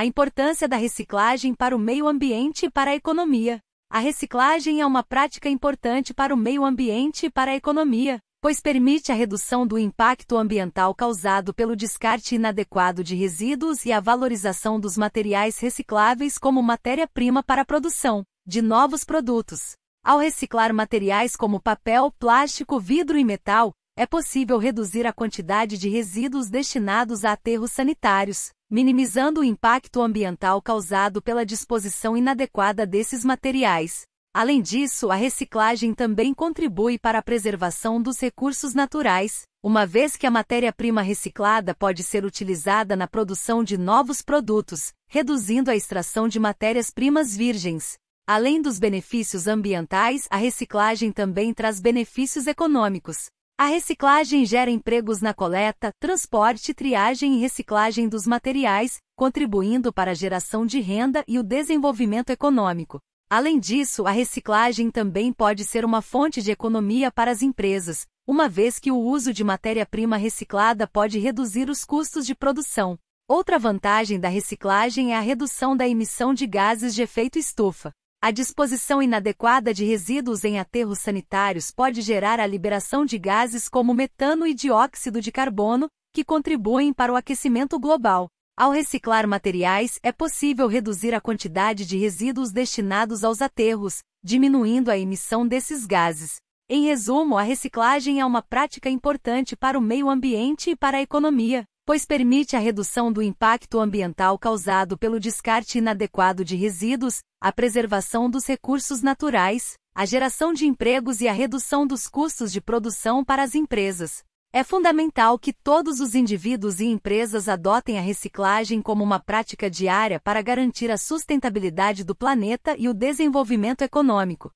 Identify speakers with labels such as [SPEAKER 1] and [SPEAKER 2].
[SPEAKER 1] A importância da reciclagem para o meio ambiente e para a economia. A reciclagem é uma prática importante para o meio ambiente e para a economia, pois permite a redução do impacto ambiental causado pelo descarte inadequado de resíduos e a valorização dos materiais recicláveis como matéria-prima para a produção de novos produtos. Ao reciclar materiais como papel, plástico, vidro e metal, é possível reduzir a quantidade de resíduos destinados a aterros sanitários, minimizando o impacto ambiental causado pela disposição inadequada desses materiais. Além disso, a reciclagem também contribui para a preservação dos recursos naturais, uma vez que a matéria-prima reciclada pode ser utilizada na produção de novos produtos, reduzindo a extração de matérias-primas virgens. Além dos benefícios ambientais, a reciclagem também traz benefícios econômicos. A reciclagem gera empregos na coleta, transporte, triagem e reciclagem dos materiais, contribuindo para a geração de renda e o desenvolvimento econômico. Além disso, a reciclagem também pode ser uma fonte de economia para as empresas, uma vez que o uso de matéria-prima reciclada pode reduzir os custos de produção. Outra vantagem da reciclagem é a redução da emissão de gases de efeito estufa. A disposição inadequada de resíduos em aterros sanitários pode gerar a liberação de gases como metano e dióxido de carbono, que contribuem para o aquecimento global. Ao reciclar materiais, é possível reduzir a quantidade de resíduos destinados aos aterros, diminuindo a emissão desses gases. Em resumo, a reciclagem é uma prática importante para o meio ambiente e para a economia pois permite a redução do impacto ambiental causado pelo descarte inadequado de resíduos, a preservação dos recursos naturais, a geração de empregos e a redução dos custos de produção para as empresas. É fundamental que todos os indivíduos e empresas adotem a reciclagem como uma prática diária para garantir a sustentabilidade do planeta e o desenvolvimento econômico.